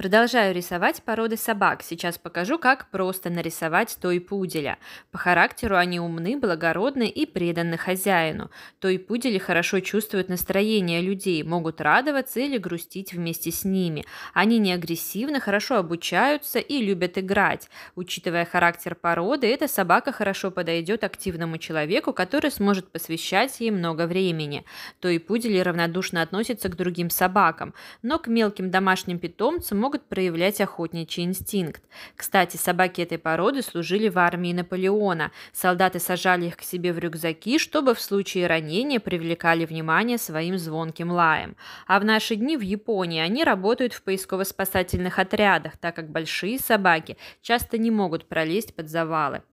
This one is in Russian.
Продолжаю рисовать породы собак. Сейчас покажу, как просто нарисовать той пуделя. По характеру они умны, благородны и преданы хозяину. Той пудели хорошо чувствуют настроение людей, могут радоваться или грустить вместе с ними. Они не агрессивны, хорошо обучаются и любят играть. Учитывая характер породы, эта собака хорошо подойдет активному человеку, который сможет посвящать ей много времени. Той пудели равнодушно относятся к другим собакам, но к мелким домашним питомцам могут могут проявлять охотничий инстинкт. Кстати, собаки этой породы служили в армии Наполеона. Солдаты сажали их к себе в рюкзаки, чтобы в случае ранения привлекали внимание своим звонким лаем. А в наши дни в Японии они работают в поисково-спасательных отрядах, так как большие собаки часто не могут пролезть под завалы.